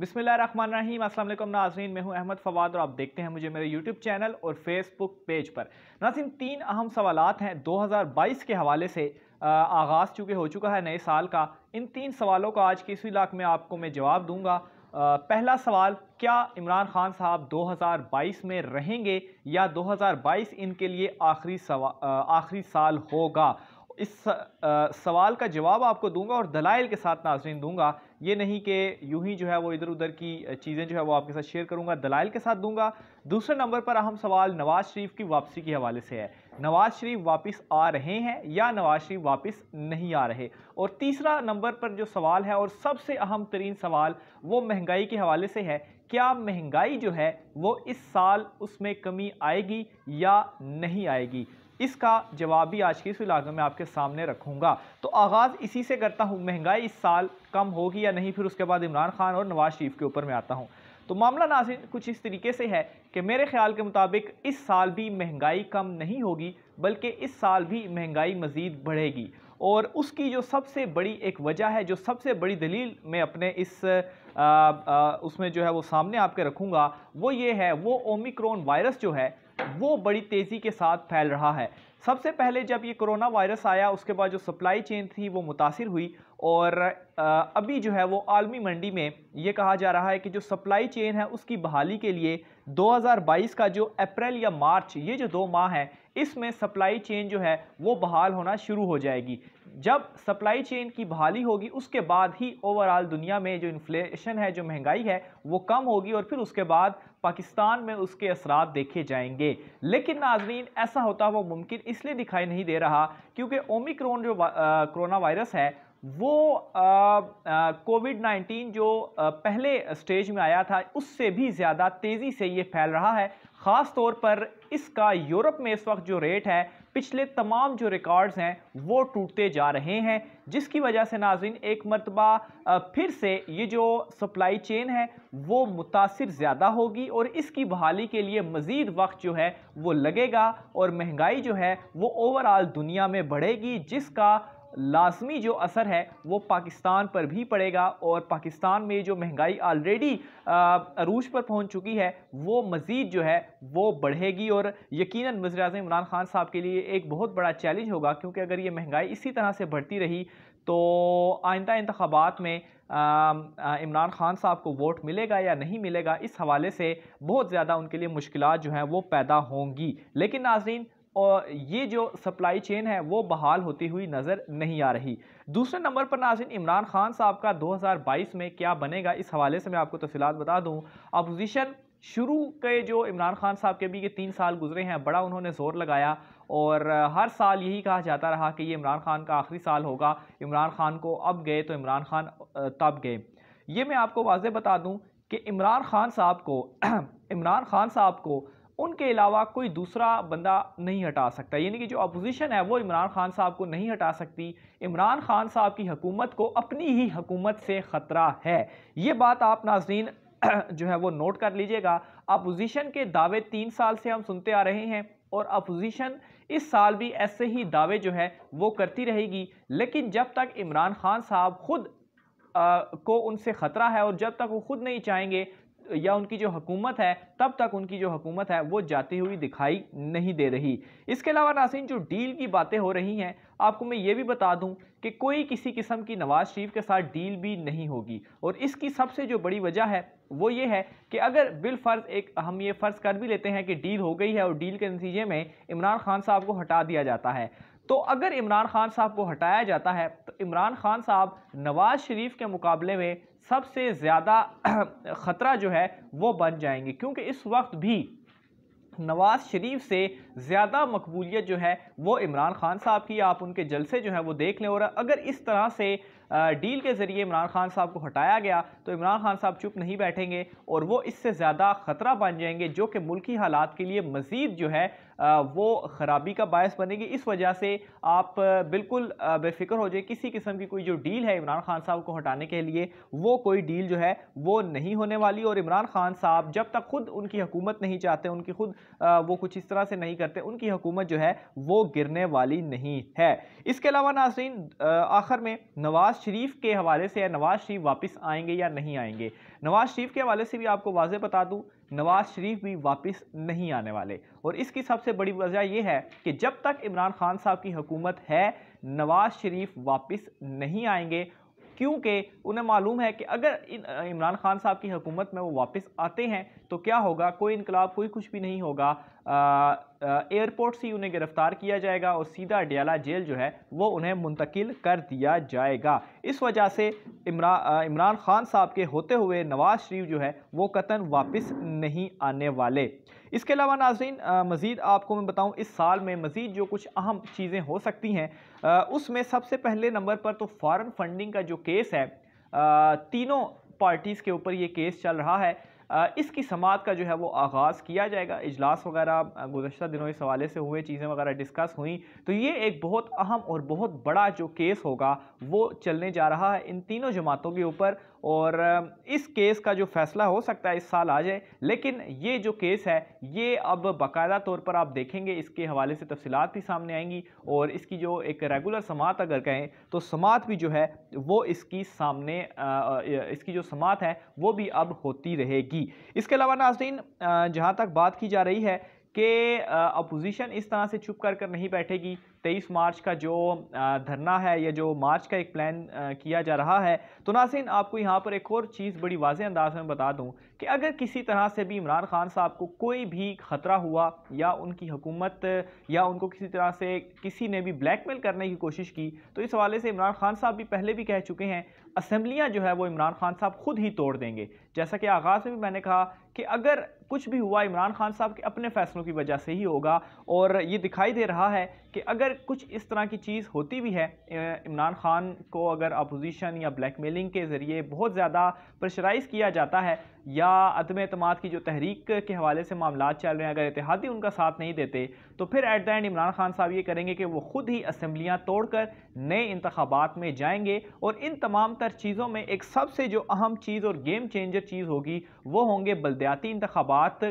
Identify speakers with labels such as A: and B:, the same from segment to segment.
A: run रही वालेकुम नाजरीन मैं हूँ अहमद फवाद और आप देखते हैं मुझे मेरे यूट्यूब चैनल और फेसबुक पेज पर नाजिम तीन अहम सवाल हैं 2022 के हवाले से आगाज़ चूँकि हो चुका है नए साल का इन तीन सवालों का आज किसी इसी लाख में आपको मैं जवाब दूंगा पहला सवाल क्या इमरान खान साहब 2022 में रहेंगे या 2022 इनके लिए आखिरी आखिरी साल होगा इस सवाल का जवाब आपको दूंगा और दलाइल के साथ नाजरीन दूंगा ये नहीं कि यूं ही जो है वो इधर उधर की चीज़ें जो है वो आपके साथ शेयर करूंगा दलाइल के साथ दूंगा दूसरे नंबर पर अहम सवाल नवाज़ शरीफ की वापसी के हवाले से है नवाज़ शरीफ वापस आ रहे हैं या नवाज़ शरीफ वापस नहीं आ रहे और तीसरा नंबर पर जो सवाल है और सबसे अहम तरीन सवाल वो महंगाई के हवाले से है क्या महंगाई जो है वो इस साल उसमें कमी आएगी या नहीं आएगी इसका जवाब भी आज की इस इलाके में आपके सामने रखूंगा तो आगाज़ इसी से करता हूँ महंगाई इस साल कम होगी या नहीं फिर उसके बाद इमरान खान और नवाज शरीफ के ऊपर मैं आता हूँ तो मामला नाजिन कुछ इस तरीके से है कि मेरे ख्याल के मुताबिक इस साल भी महंगाई कम नहीं होगी बल्कि इस साल भी महंगाई मज़ीद बढ़ेगी और उसकी जो सबसे बड़ी एक वजह है जो सबसे बड़ी दलील मैं अपने इस आ, आ, उसमें जो है वो सामने आपके रखूँगा वो ये है वो ओमिक्रोन वायरस जो है वो बड़ी तेज़ी के साथ फैल रहा है सबसे पहले जब ये कोरोना वायरस आया उसके बाद जो सप्लाई चेन थी वो मुतासर हुई और अभी जो है वो आलमी मंडी में ये कहा जा रहा है कि जो सप्लाई चेन है उसकी बहाली के लिए 2022 का जो अप्रैल या मार्च ये जो दो माह हैं इसमें सप्लाई चेन जो है वो बहाल होना शुरू हो जाएगी जब सप्लाई चेन की बहाली होगी उसके बाद ही ओवरऑल दुनिया में जो इन्फ्लेशन है जो महंगाई है वो कम होगी और फिर उसके बाद पाकिस्तान में उसके असरा देखे जाएंगे लेकिन नाजरीन ऐसा होता वो मुमकिन इसलिए दिखाई नहीं दे रहा क्योंकि ओमिक्रोन जो कोरोना वायरस है वो कोविड नाइन्टीन जो आ, पहले स्टेज में आया था उससे भी ज़्यादा तेज़ी से ये फैल रहा है ख़ास तौर पर इसका यूरोप में इस वक्त जो रेट है पिछले तमाम जो रिकॉर्ड्स हैं वो टूटते जा रहे हैं जिसकी वजह से नाजिन एक मरतबा फिर से ये जो सप्लाई चेन है वो मुतासर ज़्यादा होगी और इसकी बहाली के लिए मज़ीद वक्त जो है वो लगेगा और महंगाई जो है वो ओवरऑल दुनिया में बढ़ेगी जिसका लाजमी जो असर है वो पाकिस्तान पर भी पड़ेगा और पाकिस्तान में जो महंगाई ऑलरेडी अरूज पर पहुंच चुकी है वो मज़ीद जो है वो बढ़ेगी और यकीन वजर अजम इमरान खान साहब के लिए एक बहुत बड़ा चैलेंज होगा क्योंकि अगर ये महंगाई इसी तरह से बढ़ती रही तो आइंदा इंतबात में इमरान खान साहब को वोट मिलेगा या नहीं मिलेगा इस हवाले से बहुत ज़्यादा उनके लिए मुश्किल जो हैं वो पैदा होंगी लेकिन नाजरीन और ये जो सप्लाई चेन है वो बहाल होती हुई नज़र नहीं आ रही दूसरे नंबर पर नाजिन इमरान खान साहब का 2022 में क्या बनेगा इस हवाले से मैं आपको तफ़ीत बता दूँ अपोजिशन शुरू के जो इमरान खान साहब के भी ये तीन साल गुजरे हैं बड़ा उन्होंने ज़ोर लगाया और हर साल यही कहा जाता रहा कि ये इमरान खान का आखिरी साल होगा इमरान खान को अब गए तो इमरान खान तब गए ये मैं आपको वाजह बता दूँ कि इमरान खान साहब को इमरान खान साहब को उनके अलावा कोई दूसरा बंदा नहीं हटा सकता यानी कि जो अपोजिशन है वो इमरान खान साहब को नहीं हटा सकती इमरान खान साहब की हकूमत को अपनी ही हकूमत से ख़तरा है ये बात आप नाजरीन जो है वो नोट कर लीजिएगा अपोजिशन के दावे तीन साल से हम सुनते आ रहे हैं और अपोजिशन इस साल भी ऐसे ही दावे जो है वो करती रहेगी लेकिन जब तक इमरान खान साहब खुद आ, को उनसे ख़तरा है और जब तक वो खुद नहीं चाहेंगे या उनकी जो हुकूमत है तब तक उनकी जो हुकूमत है वो जाती हुई दिखाई नहीं दे रही इसके अलावा नासिन जो डील की बातें हो रही हैं आपको मैं ये भी बता दूं कि कोई किसी किस्म की नवाज़ शरीफ के साथ डील भी नहीं होगी और इसकी सबसे जो बड़ी वजह है वो ये है कि अगर बिल फ़र्ज़ एक हम ये फ़र्ज़ कर भी लेते हैं कि डील हो गई है और डील के नतीजे में इमरान खान साहब को हटा दिया जाता है तो अगर इमरान खान साहब को हटाया जाता है तो इमरान खान साहब नवाज शरीफ के मुकाबले में सबसे ज़्यादा ख़तरा जो है वो बन जाएंगे क्योंकि इस वक्त भी नवाज शरीफ से ज़्यादा मकबूलियत जो है वो इमरान खान साहब की आप उनके जलसे जो है वो देख लें और अगर इस तरह से डील के ज़रिए इमरान खान साहब को हटाया गया तो इमरान खान साहब चुप नहीं बैठेंगे और वो इससे ज़्यादा ख़तरा बन जाएंगे जो कि मुल्की हालात के लिए मज़ीद जो है वो ख़राबी का बायस बनेगी इस वजह से आप बिल्कुल बेफिक्र हो जाए किसी किस्म की कोई जो डील है इमरान खान साहब को हटाने के लिए वो कोई डील जो है वो नहीं होने वाली और इमरान खान साहब जब तक खुद उनकी हुकूमत नहीं चाहते उनकी खुद वो कुछ इस तरह से नहीं करते उनकी हुकूमत जो है वो गिरने वाली नहीं है इसके अलावा नाजरीन आखिर में नवाज़ शरीफ के हवाले से नवाज़ शरीफ वापस आएंगे या नहीं आएंगे नवाज़ शरीफ के हवाले से भी आपको वाजह बता दूँ नवाज शरीफ भी वापस नहीं आने वाले और इसकी सबसे बड़ी वजह यह है कि जब तक इमरान खान साहब की हुकूमत है नवाज शरीफ वापस नहीं आएंगे क्योंकि उन्हें मालूम है कि अगर इमरान खान साहब की हुकूमत में वो वापस आते हैं तो क्या होगा कोई इनकलाब कोई कुछ भी नहीं होगा एयरपोर्ट से उन्हें गिरफ्तार किया जाएगा और सीधा डियाला जेल जो है वो उन्हें मुंतकिल कर दिया जाएगा इस वजह से इमरान इमरान खान साहब के होते हुए नवाज शरीफ जो है वो कतन वापस नहीं आने वाले इसके अलावा नाजरीन मज़ीद आपको मैं बताऊं इस साल में मज़ीद जो कुछ अहम चीज़ें हो सकती हैं उसमें सबसे पहले नंबर पर तो फ़ारन फंडिंग का जो केस है तीनों पार्टीज़ के ऊपर ये केस चल रहा है इसकी समात का जो है वो आगाज़ किया जाएगा इजलास वगैरह गुजशत दिनों इस हवाले से हुए चीज़ें वगैरह डिस्कस हुई तो ये एक बहुत अहम और बहुत बड़ा जो केस होगा वो चलने जा रहा है इन तीनों जमातों के ऊपर और इस केस का जो फैसला हो सकता है इस साल आ जाए लेकिन ये जो केस है ये अब बाकायदा तौर पर आप देखेंगे इसके हवाले से तफसीत भी सामने आएंगी और इसकी जो एक रेगुलर समात अगर कहें तो समात भी जो है वो इसकी सामने इसकी जो समात है वो भी अब होती रहेगी इसके अलावा नाजरीन जहाँ तक बात की जा रही है कि अपोजिशन इस तरह से छुप कर कर नहीं बैठेगी तेईस मार्च का जो धरना है या जो मार्च का एक प्लान किया जा रहा है तो नासिन आपको यहाँ पर एक और चीज़ बड़ी वाज अंदाज में बता दूँ कि अगर किसी तरह से भी इमरान खान साहब को कोई भी ख़तरा हुआ या उनकी हुकूमत या उनको किसी तरह से किसी ने भी ब्लैकमेल करने की कोशिश की तो इस हवाले से इमरान खान साहब भी पहले भी कह चुके हैं असम्बलियाँ जो है वो इमरान खान साहब खुद ही तोड़ देंगे जैसा कि आगाज़ में भी मैंने कहा कि अगर कुछ भी हुआ इमरान खान साहब के अपने फैसलों की वजह से ही होगा और ये दिखाई दे रहा है कि अगर कुछ इस तरह की चीज़ होती भी है इमरान खान को अगर अपोजिशन या ब्लैक मेलिंग के ज़रिए बहुत ज़्यादा प्रेशराइज़ किया जाता है या अदम अतमाद की जो तहरीक के हवाले से मामला चल रहे हैं अगर इतिहादी उनका साथ नहीं देते तो फिर at the end Imran Khan साहब ये करेंगे कि वो खुद ही असम्बलियाँ तोड़ कर नए इंतबात में जाएंगे और इन तमाम तर चीज़ों में एक सबसे जो अहम चीज़ और गेम चेंजर चीज़ होगी वो होंगे बलदयाती इंतबात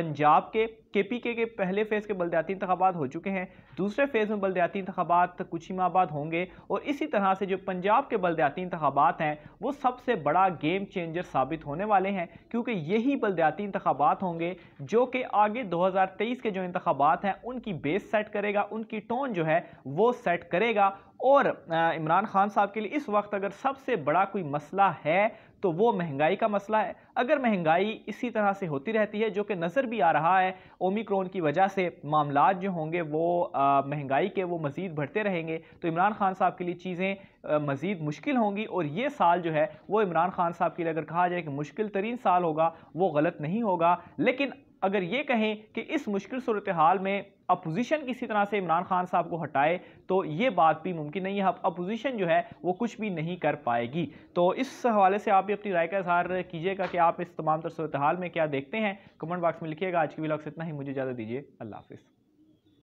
A: पंजाब के के पी के, के पहले फेज़ के बलदयाती इंतबात हो चुके हैं दूसरे फेज़ में बलदयाती इंतबात कुछ ही माह बाद होंगे और इसी तरह से जो पंजाब के बलदयाती इंतबात हैं वो सबसे बड़ा गेम चेंजर साबित होने वाले हैं क्योंकि यही बलदयाती इंतबात होंगे जो कि आगे 2023 के जो इंतबात हैं उनकी बेस सेट करेगा उनकी टोन जो है वो सेट करेगा और इमरान खान साहब के लिए इस वक्त अगर सबसे बड़ा कोई मसला है तो वो महंगाई का मसला है अगर महंगाई इसी तरह से होती रहती है जो कि नज़र भी आ रहा है ओमिक्रोन की वजह से मामला जो होंगे वो महंगाई के वो मज़ीद बढ़ते रहेंगे तो इमरान खान साहब के लिए चीज़ें मज़ीद मुश्किल होंगी और ये साल जो है वो इमरान खान साहब के लिए अगर कहा जाए कि मुश्किल तरीन साल होगा वो गलत नहीं होगा लेकिन अगर ये कहें कि इस मुश्किल सूरत हाल में अपोजिशन किसी तरह से इमरान खान साहब को हटाए तो ये बात भी मुमकिन नहीं है अपोजिशन जो है वो कुछ भी नहीं कर पाएगी तो इस हवाले से आप भी अपनी राय का इजहार कीजिएगा कि आप इस तमाम तर सूरत हाल में क्या देखते हैं कमेंट बॉक्स में लिखिएगा आज की ब्लॉग से इतना ही मुझे ज्यादा दीजिए अल्लाह हाफिज़